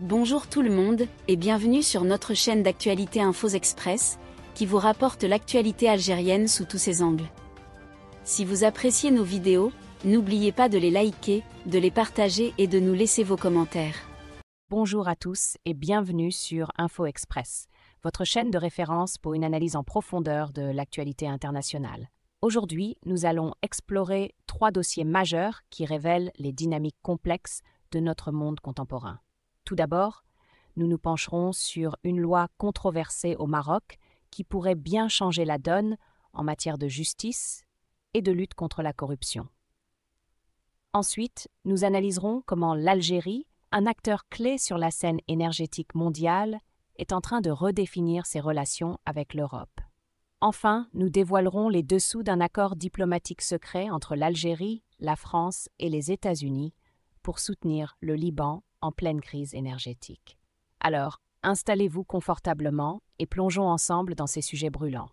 Bonjour tout le monde, et bienvenue sur notre chaîne d'actualité Infos Express, qui vous rapporte l'actualité algérienne sous tous ses angles. Si vous appréciez nos vidéos, n'oubliez pas de les liker, de les partager et de nous laisser vos commentaires. Bonjour à tous et bienvenue sur Info Express, votre chaîne de référence pour une analyse en profondeur de l'actualité internationale. Aujourd'hui, nous allons explorer trois dossiers majeurs qui révèlent les dynamiques complexes de notre monde contemporain. Tout d'abord, nous nous pencherons sur une loi controversée au Maroc qui pourrait bien changer la donne en matière de justice et de lutte contre la corruption. Ensuite, nous analyserons comment l'Algérie, un acteur clé sur la scène énergétique mondiale, est en train de redéfinir ses relations avec l'Europe. Enfin, nous dévoilerons les dessous d'un accord diplomatique secret entre l'Algérie, la France et les États-Unis pour soutenir le Liban en pleine crise énergétique. Alors, installez-vous confortablement et plongeons ensemble dans ces sujets brûlants.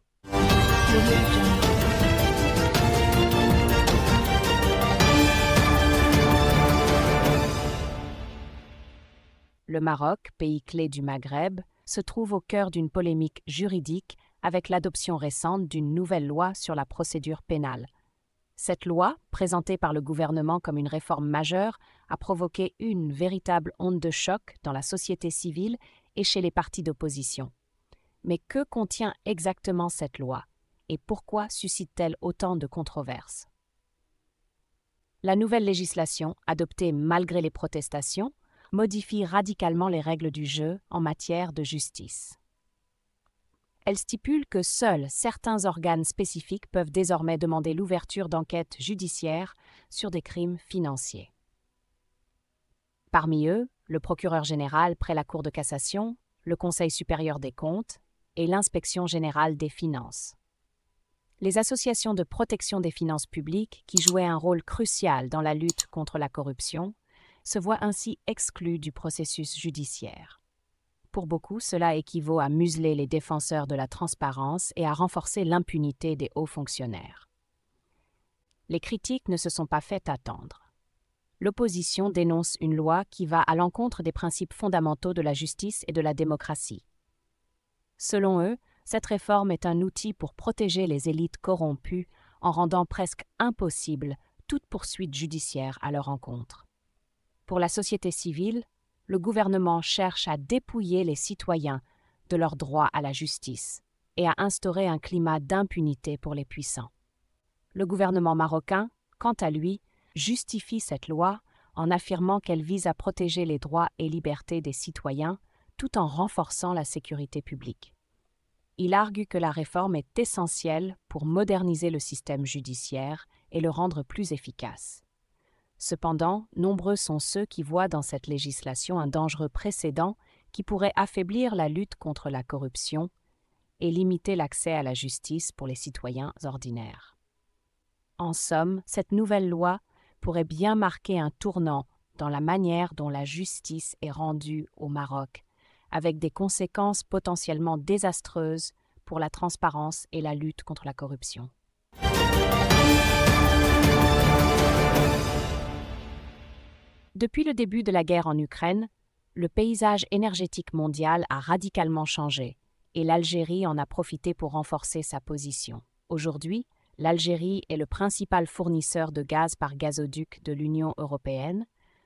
Le Maroc, pays clé du Maghreb, se trouve au cœur d'une polémique juridique avec l'adoption récente d'une nouvelle loi sur la procédure pénale. Cette loi, présentée par le gouvernement comme une réforme majeure, a provoqué une véritable onde de choc dans la société civile et chez les partis d'opposition. Mais que contient exactement cette loi et pourquoi suscite-t-elle autant de controverses La nouvelle législation, adoptée malgré les protestations, modifie radicalement les règles du jeu en matière de justice. Elle stipule que seuls certains organes spécifiques peuvent désormais demander l'ouverture d'enquêtes judiciaires sur des crimes financiers. Parmi eux, le procureur général près la Cour de cassation, le Conseil supérieur des comptes et l'inspection générale des finances. Les associations de protection des finances publiques, qui jouaient un rôle crucial dans la lutte contre la corruption, se voient ainsi exclues du processus judiciaire. Pour beaucoup, cela équivaut à museler les défenseurs de la transparence et à renforcer l'impunité des hauts fonctionnaires. Les critiques ne se sont pas faites attendre l'opposition dénonce une loi qui va à l'encontre des principes fondamentaux de la justice et de la démocratie. Selon eux, cette réforme est un outil pour protéger les élites corrompues en rendant presque impossible toute poursuite judiciaire à leur encontre. Pour la société civile, le gouvernement cherche à dépouiller les citoyens de leur droit à la justice et à instaurer un climat d'impunité pour les puissants. Le gouvernement marocain, quant à lui, justifie cette loi en affirmant qu'elle vise à protéger les droits et libertés des citoyens tout en renforçant la sécurité publique. Il argue que la réforme est essentielle pour moderniser le système judiciaire et le rendre plus efficace. Cependant, nombreux sont ceux qui voient dans cette législation un dangereux précédent qui pourrait affaiblir la lutte contre la corruption et limiter l'accès à la justice pour les citoyens ordinaires. En somme, cette nouvelle loi pourrait bien marquer un tournant dans la manière dont la justice est rendue au Maroc, avec des conséquences potentiellement désastreuses pour la transparence et la lutte contre la corruption. Depuis le début de la guerre en Ukraine, le paysage énergétique mondial a radicalement changé et l'Algérie en a profité pour renforcer sa position. Aujourd'hui, l'Algérie est le principal fournisseur de gaz par gazoduc de l'Union européenne,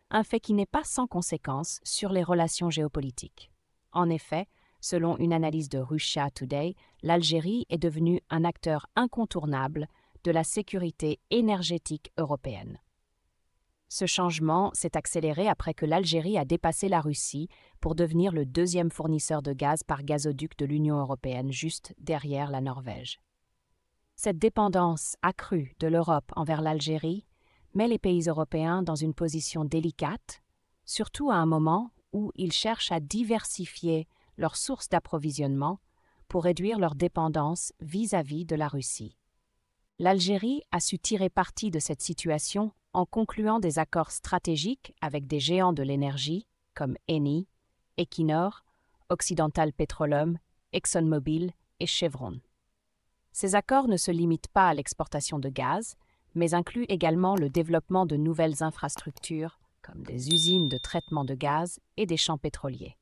un fait qui n'est pas sans conséquence sur les relations géopolitiques. En effet, selon une analyse de Russia Today, l'Algérie est devenue un acteur incontournable de la sécurité énergétique européenne. Ce changement s'est accéléré après que l'Algérie a dépassé la Russie pour devenir le deuxième fournisseur de gaz par gazoduc de l'Union européenne, juste derrière la Norvège. Cette dépendance accrue de l'Europe envers l'Algérie met les pays européens dans une position délicate, surtout à un moment où ils cherchent à diversifier leurs sources d'approvisionnement pour réduire leur dépendance vis-à-vis de la Russie. L'Algérie a su tirer parti de cette situation en concluant des accords stratégiques avec des géants de l'énergie comme Eni, Equinor, Occidental Petroleum, ExxonMobil et Chevron. Ces accords ne se limitent pas à l'exportation de gaz, mais incluent également le développement de nouvelles infrastructures, comme des usines de traitement de gaz et des champs pétroliers.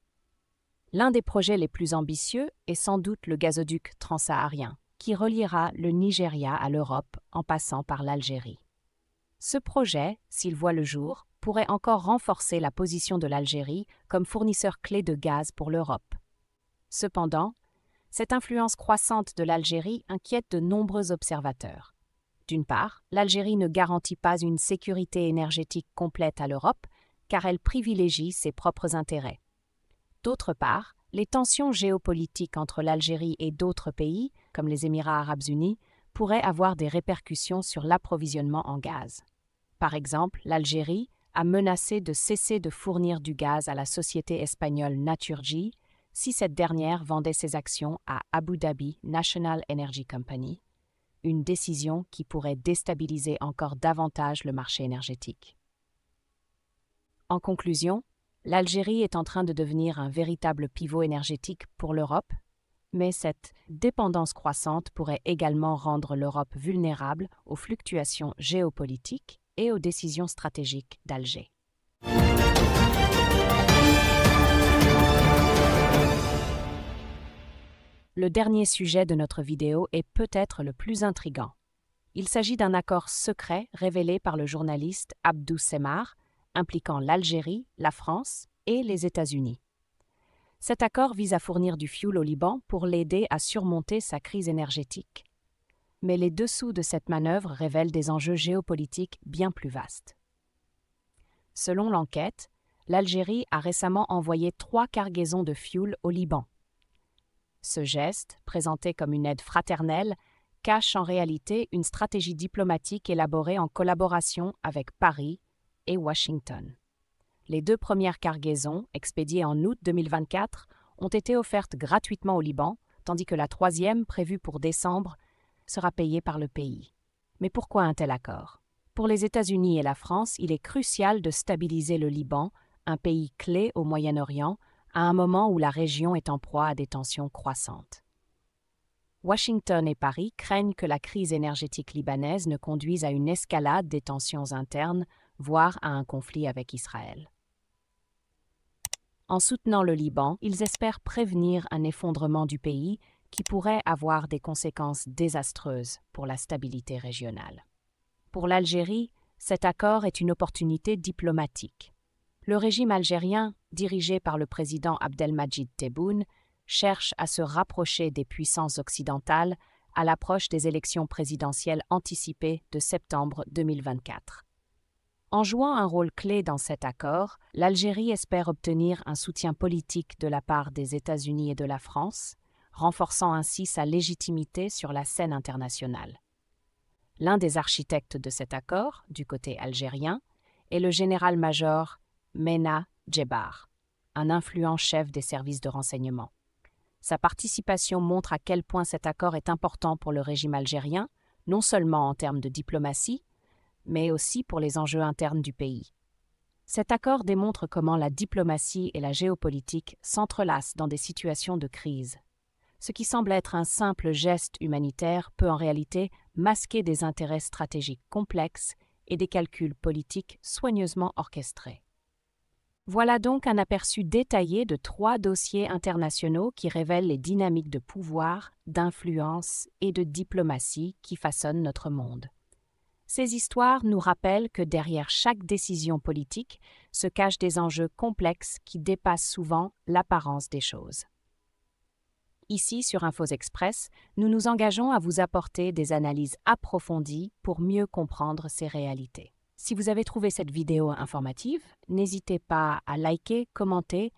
L'un des projets les plus ambitieux est sans doute le gazoduc transsaharien, qui reliera le Nigeria à l'Europe en passant par l'Algérie. Ce projet, s'il voit le jour, pourrait encore renforcer la position de l'Algérie comme fournisseur clé de gaz pour l'Europe. Cependant, cette influence croissante de l'Algérie inquiète de nombreux observateurs. D'une part, l'Algérie ne garantit pas une sécurité énergétique complète à l'Europe, car elle privilégie ses propres intérêts. D'autre part, les tensions géopolitiques entre l'Algérie et d'autres pays, comme les Émirats arabes unis, pourraient avoir des répercussions sur l'approvisionnement en gaz. Par exemple, l'Algérie a menacé de cesser de fournir du gaz à la société espagnole Naturgy, si cette dernière vendait ses actions à Abu Dhabi National Energy Company, une décision qui pourrait déstabiliser encore davantage le marché énergétique. En conclusion, l'Algérie est en train de devenir un véritable pivot énergétique pour l'Europe, mais cette dépendance croissante pourrait également rendre l'Europe vulnérable aux fluctuations géopolitiques et aux décisions stratégiques d'Alger. le dernier sujet de notre vidéo est peut-être le plus intrigant. Il s'agit d'un accord secret révélé par le journaliste Abdou Semar, impliquant l'Algérie, la France et les États-Unis. Cet accord vise à fournir du fioul au Liban pour l'aider à surmonter sa crise énergétique. Mais les dessous de cette manœuvre révèlent des enjeux géopolitiques bien plus vastes. Selon l'enquête, l'Algérie a récemment envoyé trois cargaisons de fioul au Liban, ce geste, présenté comme une aide fraternelle, cache en réalité une stratégie diplomatique élaborée en collaboration avec Paris et Washington. Les deux premières cargaisons, expédiées en août 2024, ont été offertes gratuitement au Liban, tandis que la troisième, prévue pour décembre, sera payée par le pays. Mais pourquoi un tel accord Pour les États-Unis et la France, il est crucial de stabiliser le Liban, un pays clé au Moyen-Orient, à un moment où la région est en proie à des tensions croissantes. Washington et Paris craignent que la crise énergétique libanaise ne conduise à une escalade des tensions internes, voire à un conflit avec Israël. En soutenant le Liban, ils espèrent prévenir un effondrement du pays qui pourrait avoir des conséquences désastreuses pour la stabilité régionale. Pour l'Algérie, cet accord est une opportunité diplomatique le régime algérien, dirigé par le président Abdelmajid Tebboune, cherche à se rapprocher des puissances occidentales à l'approche des élections présidentielles anticipées de septembre 2024. En jouant un rôle clé dans cet accord, l'Algérie espère obtenir un soutien politique de la part des États-Unis et de la France, renforçant ainsi sa légitimité sur la scène internationale. L'un des architectes de cet accord, du côté algérien, est le général-major Mena Djebar, un influent chef des services de renseignement. Sa participation montre à quel point cet accord est important pour le régime algérien, non seulement en termes de diplomatie, mais aussi pour les enjeux internes du pays. Cet accord démontre comment la diplomatie et la géopolitique s'entrelacent dans des situations de crise. Ce qui semble être un simple geste humanitaire peut en réalité masquer des intérêts stratégiques complexes et des calculs politiques soigneusement orchestrés. Voilà donc un aperçu détaillé de trois dossiers internationaux qui révèlent les dynamiques de pouvoir, d'influence et de diplomatie qui façonnent notre monde. Ces histoires nous rappellent que derrière chaque décision politique se cachent des enjeux complexes qui dépassent souvent l'apparence des choses. Ici, sur Infos Express, nous nous engageons à vous apporter des analyses approfondies pour mieux comprendre ces réalités. Si vous avez trouvé cette vidéo informative, n'hésitez pas à liker, commenter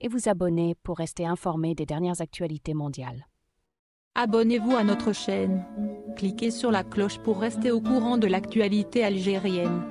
et vous abonner pour rester informé des dernières actualités mondiales. Abonnez-vous à notre chaîne. Cliquez sur la cloche pour rester au courant de l'actualité algérienne.